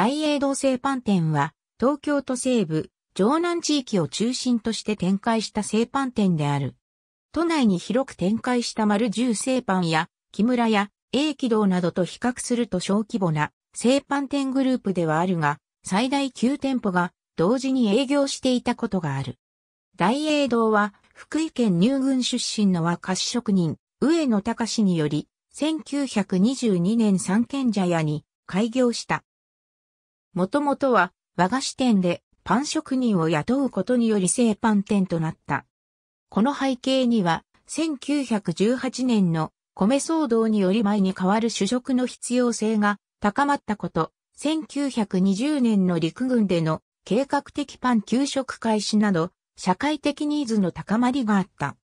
大栄堂製パン店は、東京都西部、城南地域を中心として展開した製パン店である。都内に広く展開した丸十製パンや、木村や、英気道などと比較すると小規模な製パン店グループではあるが、最大9店舗が同時に営業していたことがある。大栄堂は福井県入郡出身の和菓子職人、上野隆により、1922年三軒茶屋に開業した。もともとは和菓子店でパン職人を雇うことにより製パン店となった。この背景には、1918年の米騒動により前に変わる主食の必要性が高まったこと、1920年の陸軍での計画的パン給食開始など、社会的ニーズの高まりがあった。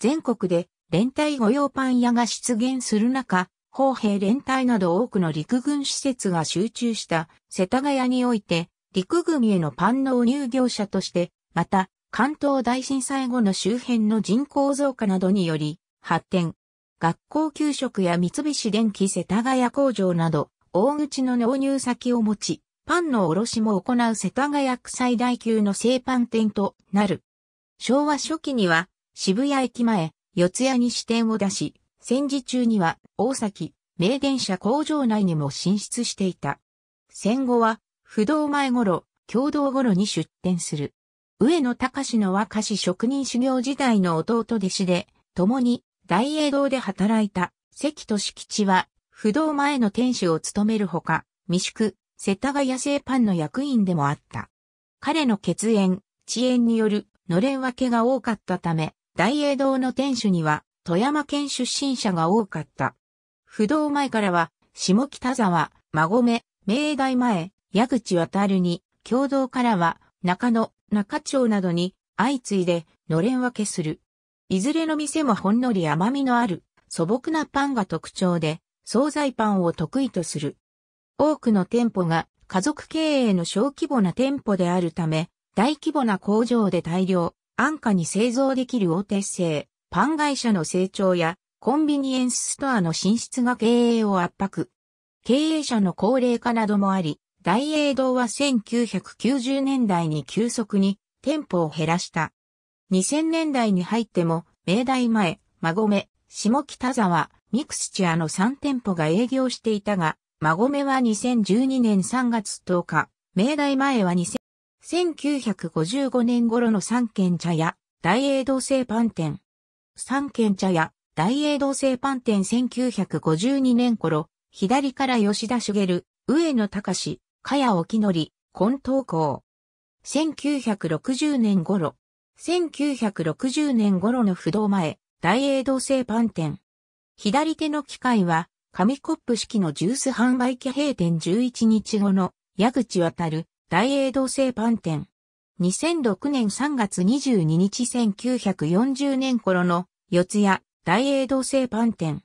全国で連帯御用パン屋が出現する中、公兵連隊など多くの陸軍施設が集中した世田谷において、陸軍へのパン納入業者として、また、関東大震災後の周辺の人口増加などにより、発展。学校給食や三菱電機世田谷工場など、大口の納入先を持ち、パンの卸も行う世田谷区最大級の製パン店となる。昭和初期には、渋谷駅前、四谷に支店を出し、戦時中には大崎、名電車工場内にも進出していた。戦後は、不動前頃、共同頃に出店する。上野隆の若し職人修行時代の弟弟子で、共に大英堂で働いた関敷吉は、不動前の店主を務めるほか、未宿、世田谷製パンの役員でもあった。彼の血縁、遅延によるのれん分けが多かったため、大英堂の店主には富山県出身者が多かった。不動前からは、下北沢、馬込、明大前、矢口渡に、共同からは、中野、中町などに、相次いで、のれん分けする。いずれの店もほんのり甘みのある、素朴なパンが特徴で、惣菜パンを得意とする。多くの店舗が家族経営の小規模な店舗であるため、大規模な工場で大量、安価に製造できる大手製、パン会社の成長やコンビニエンスストアの進出が経営を圧迫。経営者の高齢化などもあり、大英堂は1990年代に急速に店舗を減らした。2000年代に入っても、明大前、馬込、下北沢、ミクスチアの3店舗が営業していたが、馬込は2012年3月10日、明大前は2000 1955年頃の三軒茶屋、大英堂製パン店、三軒茶屋、大英堂製パン店1952年頃、左から吉田茂、上野隆、茅沖り、近東港。1960年頃、1960年頃の不動前、大英堂製パン店。左手の機械は、紙コップ式のジュース販売機閉店11日後の矢口渡る大英堂製パン店。2006年3月22日1940年頃の四谷大英堂製パン店。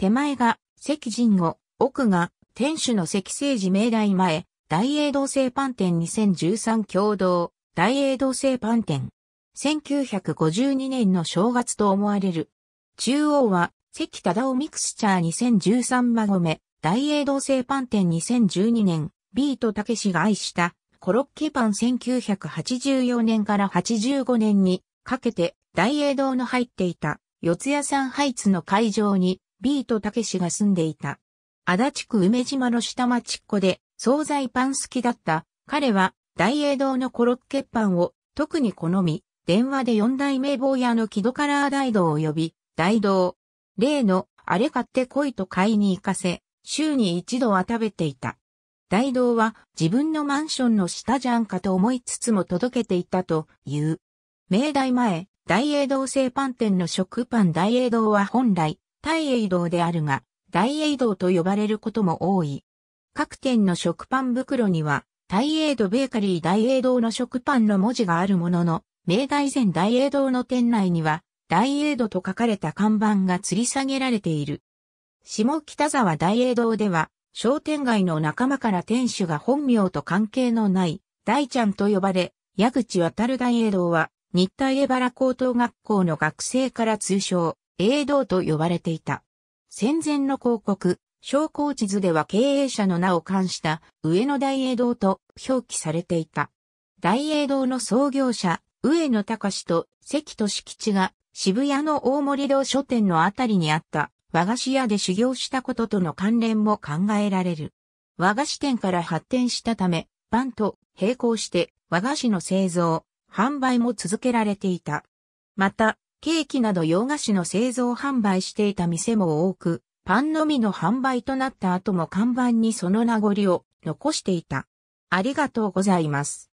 手前が関神後、奥が店主の関聖寺明大前、大英堂製パン店2013共同、大英堂製パン店。1952年の正月と思われる。中央は、関忠夫ミクスチャー2013番目、大英堂製パン店2012年、ビートたけしが愛した、コロッケパン1984年から85年にかけて大英堂の入っていた四谷山ハイツの会場にビートたけしが住んでいた。足立区梅島の下町っ子で惣菜パン好きだった彼は大英堂のコロッケパンを特に好み、電話で四代名坊屋の木戸カラー大道を呼び、大道。例のあれ買って来いと買いに行かせ、週に一度は食べていた。大道は自分のマンションの下じゃんかと思いつつも届けていたという。明大前、大英堂製パン店の食パン大英堂は本来、大英堂であるが、大英堂と呼ばれることも多い。各店の食パン袋には、大英堂ベーカリー大英堂の食パンの文字があるものの、明大前大英堂の店内には、大英堂と書かれた看板が吊り下げられている。下北沢大英堂では、商店街の仲間から店主が本名と関係のない大ちゃんと呼ばれ、矢口渡る大栄堂は、日体江原高等学校の学生から通称、栄堂と呼ばれていた。戦前の広告、商工地図では経営者の名を冠した上野大栄堂と表記されていた。大栄堂の創業者、上野隆と関俊吉が渋谷の大森堂書店のあたりにあった和菓子屋で修行したこととの関連も考えられる。和菓子店から発展したため、パンと並行して和菓子の製造、販売も続けられていた。また、ケーキなど洋菓子の製造販売していた店も多く、パンのみの販売となった後も看板にその名残を残していた。ありがとうございます。